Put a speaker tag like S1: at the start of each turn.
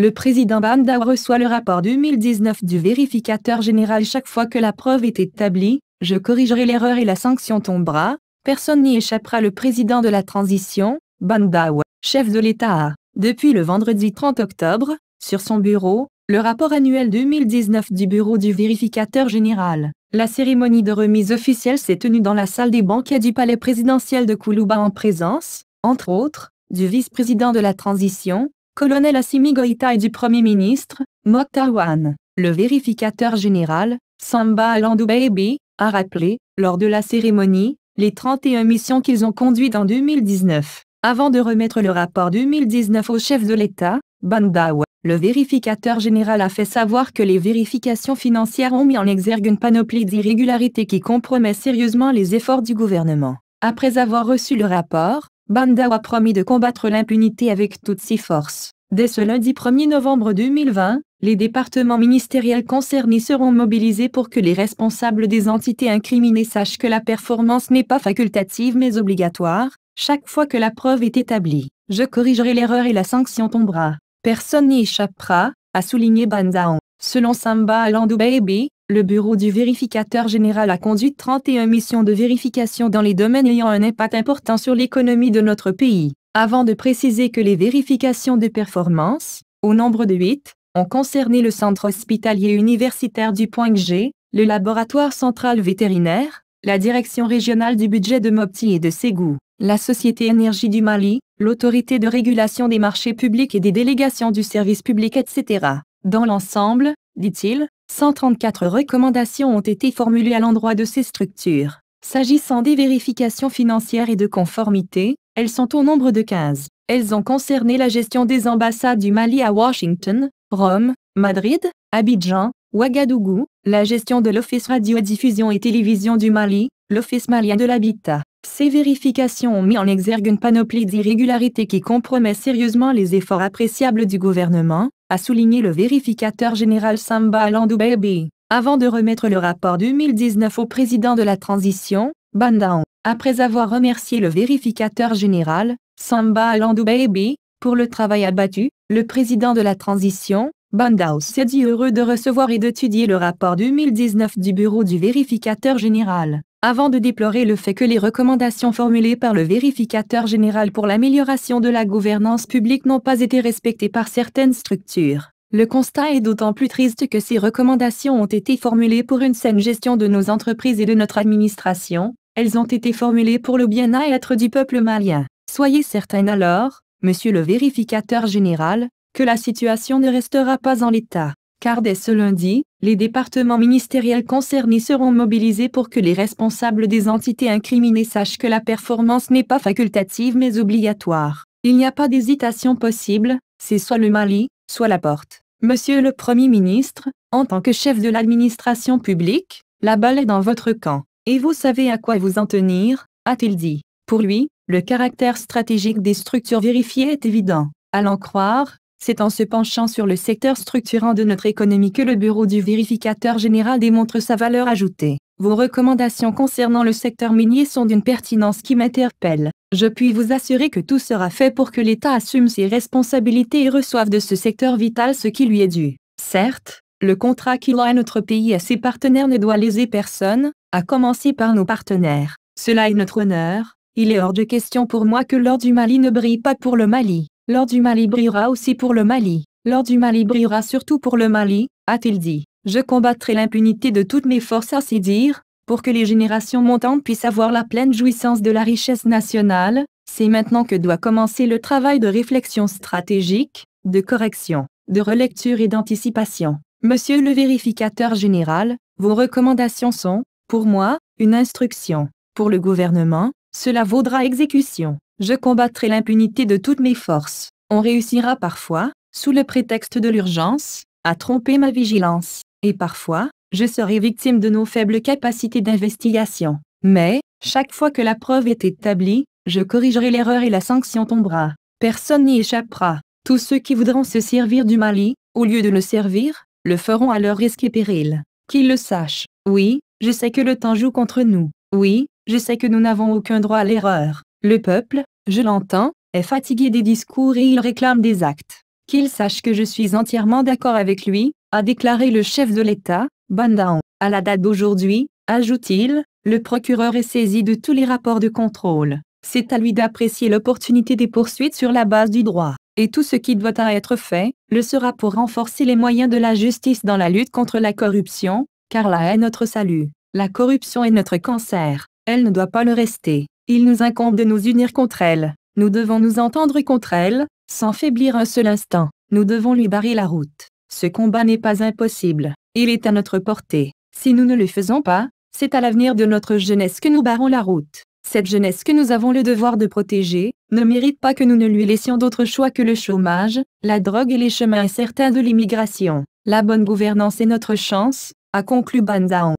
S1: le président Banda reçoit le rapport 2019 du vérificateur général chaque fois que la preuve est établie, je corrigerai l'erreur et la sanction tombera, personne n'y échappera le président de la transition, Bandaou, chef de l'État depuis le vendredi 30 octobre, sur son bureau, le rapport annuel 2019 du bureau du vérificateur général. La cérémonie de remise officielle s'est tenue dans la salle des banquets du palais présidentiel de Koulouba en présence, entre autres, du vice-président de la transition, colonel Assimi Goïta et du Premier ministre, Moktawan, le vérificateur général, Samba Alandoubaybi, a rappelé, lors de la cérémonie, les 31 missions qu'ils ont conduites en 2019. Avant de remettre le rapport 2019 au chef de l'État, Bandawa, le vérificateur général a fait savoir que les vérifications financières ont mis en exergue une panoplie d'irrégularités qui compromet sérieusement les efforts du gouvernement. Après avoir reçu le rapport, Bandao a promis de combattre l'impunité avec toutes ses forces. Dès ce lundi 1er novembre 2020, les départements ministériels concernés seront mobilisés pour que les responsables des entités incriminées sachent que la performance n'est pas facultative mais obligatoire, chaque fois que la preuve est établie. Je corrigerai l'erreur et la sanction tombera. Personne n'y échappera, a souligné Bandao. Selon Samba Alandou Baby, le Bureau du vérificateur général a conduit 31 missions de vérification dans les domaines ayant un impact important sur l'économie de notre pays, avant de préciser que les vérifications de performance, au nombre de 8, ont concerné le centre hospitalier universitaire du Point G, le laboratoire central vétérinaire, la direction régionale du budget de Mopti et de Ségou, la Société Énergie du Mali, l'autorité de régulation des marchés publics et des délégations du service public, etc. Dans l'ensemble, dit-il, 134 recommandations ont été formulées à l'endroit de ces structures. S'agissant des vérifications financières et de conformité, elles sont au nombre de 15. Elles ont concerné la gestion des ambassades du Mali à Washington, Rome, Madrid, Abidjan, Ouagadougou, la gestion de l'Office radio-diffusion et télévision du Mali, l'Office malien de l'habitat. Ces vérifications ont mis en exergue une panoplie d'irrégularités qui compromet sérieusement les efforts appréciables du gouvernement, a souligné le vérificateur général Samba Landoubebe, avant de remettre le rapport 2019 au président de la transition, Bandao. Après avoir remercié le vérificateur général, Samba Landoubebe, pour le travail abattu, le président de la transition, Bandao s'est dit heureux de recevoir et d'étudier le rapport 2019 du bureau du vérificateur général avant de déplorer le fait que les recommandations formulées par le vérificateur général pour l'amélioration de la gouvernance publique n'ont pas été respectées par certaines structures. Le constat est d'autant plus triste que ces recommandations ont été formulées pour une saine gestion de nos entreprises et de notre administration, elles ont été formulées pour le bien-être du peuple malien. Soyez certain alors, monsieur le vérificateur général, que la situation ne restera pas en l'état car dès ce lundi, les départements ministériels concernés seront mobilisés pour que les responsables des entités incriminées sachent que la performance n'est pas facultative mais obligatoire. Il n'y a pas d'hésitation possible, c'est soit le Mali, soit la porte. Monsieur le Premier ministre, en tant que chef de l'administration publique, la balle est dans votre camp. Et vous savez à quoi vous en tenir, a-t-il dit. Pour lui, le caractère stratégique des structures vérifiées est évident. À l'en croire, c'est en se penchant sur le secteur structurant de notre économie que le Bureau du vérificateur général démontre sa valeur ajoutée. Vos recommandations concernant le secteur minier sont d'une pertinence qui m'interpelle. Je puis vous assurer que tout sera fait pour que l'État assume ses responsabilités et reçoive de ce secteur vital ce qui lui est dû. Certes, le contrat qu'il a à notre pays et à ses partenaires ne doit léser personne, à commencer par nos partenaires. Cela est notre honneur. Il est hors de question pour moi que l'or du Mali ne brille pas pour le Mali. Lors du Mali brillera aussi pour le Mali. Lors du Mali brillera surtout pour le Mali, a-t-il dit. Je combattrai l'impunité de toutes mes forces ainsi dire, pour que les générations montantes puissent avoir la pleine jouissance de la richesse nationale, c'est maintenant que doit commencer le travail de réflexion stratégique, de correction, de relecture et d'anticipation. Monsieur le vérificateur général, vos recommandations sont, pour moi, une instruction. Pour le gouvernement, cela vaudra exécution. Je combattrai l'impunité de toutes mes forces. On réussira parfois, sous le prétexte de l'urgence, à tromper ma vigilance, et parfois, je serai victime de nos faibles capacités d'investigation. Mais, chaque fois que la preuve est établie, je corrigerai l'erreur et la sanction tombera. Personne n'y échappera. Tous ceux qui voudront se servir du Mali, au lieu de le servir, le feront à leur risque et péril. Qu'ils le sachent. Oui, je sais que le temps joue contre nous. Oui, je sais que nous n'avons aucun droit à l'erreur. Le peuple, je l'entends, est fatigué des discours et il réclame des actes. Qu'il sache que je suis entièrement d'accord avec lui, a déclaré le chef de l'État, Bandaon. À la date d'aujourd'hui, ajoute-t-il, le procureur est saisi de tous les rapports de contrôle. C'est à lui d'apprécier l'opportunité des poursuites sur la base du droit. Et tout ce qui doit être fait, le sera pour renforcer les moyens de la justice dans la lutte contre la corruption, car là est notre salut. La corruption est notre cancer. Elle ne doit pas le rester il nous incombe de nous unir contre elle. Nous devons nous entendre contre elle, sans faiblir un seul instant. Nous devons lui barrer la route. Ce combat n'est pas impossible. Il est à notre portée. Si nous ne le faisons pas, c'est à l'avenir de notre jeunesse que nous barrons la route. Cette jeunesse que nous avons le devoir de protéger, ne mérite pas que nous ne lui laissions d'autre choix que le chômage, la drogue et les chemins incertains de l'immigration. La bonne gouvernance est notre chance, a conclu Banzaon.